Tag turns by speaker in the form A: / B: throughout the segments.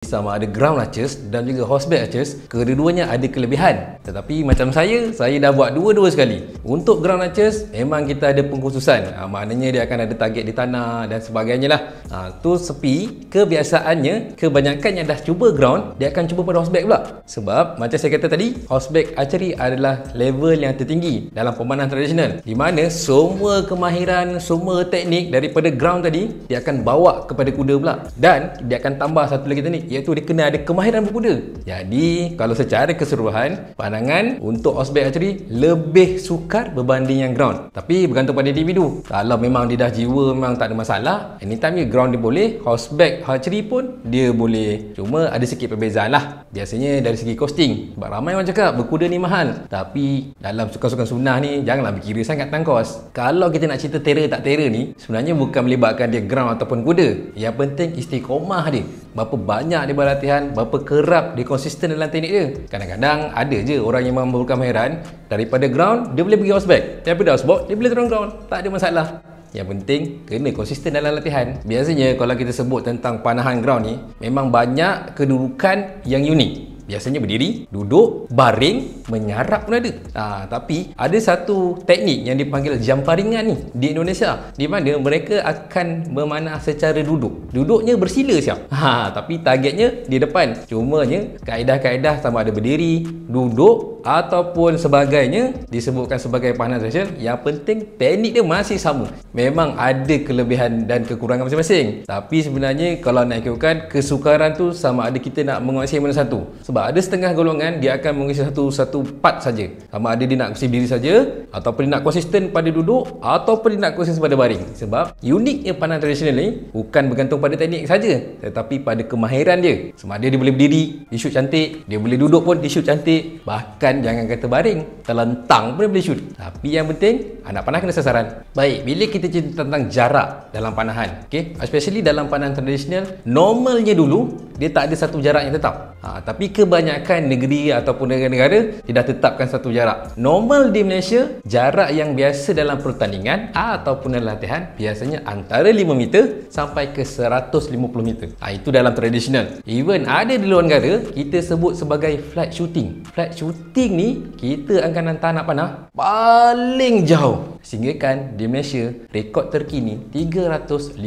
A: sama ada ground latches dan juga horseback latches kedua-duanya ada kelebihan tetapi macam saya saya dah buat dua-dua sekali untuk ground latches memang kita ada pengkhususan ha, maknanya dia akan ada target di tanah dan sebagainya lah ha, tu sepi kebiasaannya kebanyakan yang dah cuba ground dia akan cuba pada horseback pula sebab macam saya kata tadi horseback archery adalah level yang tertinggi dalam pemanah tradisional di mana semua kemahiran semua teknik daripada ground tadi dia akan bawa kepada kuda pula dan dia akan tambah satu lagi teknik iaitu dia kena ada kemahiran berkuda. Jadi, kalau secara keseluruhan, pandangan untuk Osbeck Archery lebih sukar berbanding yang ground. Tapi bergantung pada individu. Kalau memang dia dah jiwa memang tak ada masalah, anytime dia ground dia boleh, Osbeck Archery pun dia boleh. Cuma ada sikit perbezaan lah. Biasanya dari segi costing. Sebab ramai orang cakap berkuda ni mahal. Tapi dalam sukan-sukan sunnah ni, janganlah berkira sangat tentang kos. Kalau kita nak cerita terror tak terror ni, sebenarnya bukan melibatkan dia ground ataupun kuda. Yang penting istiqomah dia berapa banyak dia berlatihan, berapa kerap dia konsisten dalam teknik dia. Kadang-kadang ada je orang yang memang memerlukan mahiran daripada ground, dia boleh pergi horseback. Daripada horseback, dia boleh turun ground. Tak ada masalah. Yang penting, kena konsisten dalam latihan. Biasanya kalau kita sebut tentang panahan ground ni, memang banyak kedudukan yang unik biasanya berdiri, duduk, baring, menyarap pun ada. Ha, tapi ada satu teknik yang dipanggil jam paringan ni di Indonesia di mana mereka akan memanah secara duduk. Duduknya bersila siap. Ha, tapi targetnya di depan. Cumanya kaedah-kaedah sama ada berdiri, duduk, ataupun sebagainya disebutkan sebagai panas threshold yang penting teknik dia masih sama memang ada kelebihan dan kekurangan masing-masing tapi sebenarnya kalau nak ikutkan kesukaran tu sama ada kita nak menguasai mana satu sebab ada setengah golongan dia akan menguasai satu satu part saja sama ada dia nak kursi diri saja ataupun dia nak konsisten pada duduk ataupun dia nak konsisten pada baring sebab uniknya panah tradisional ni bukan bergantung pada teknik saja tetapi pada kemahiran dia sama ada dia boleh berdiri dia shoot cantik dia boleh duduk pun dia shoot cantik bahkan kan jangan kata baring terlentang pun boleh shoot tapi yang penting anak panah kena sasaran baik bila kita cerita tentang jarak dalam panahan okay? especially dalam panahan tradisional normalnya dulu dia tak ada satu jarak yang tetap ha, tapi kebanyakan negeri ataupun negara-negara dia dah tetapkan satu jarak normal di Malaysia jarak yang biasa dalam pertandingan ataupun dalam latihan biasanya antara 5 meter sampai ke 150 meter ha, itu dalam tradisional even ada di luar negara kita sebut sebagai flat shooting flat shooting ni kita angkatan tanah panah paling jauh Sehinggakan di Malaysia, rekod terkini 350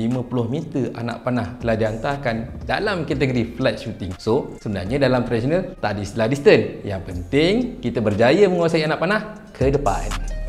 A: meter anak panah telah dihantarkan dalam kategori flight shooting. So, sebenarnya dalam traditional tak ada istilah distance. Yang penting, kita berjaya menguasai anak panah ke depan.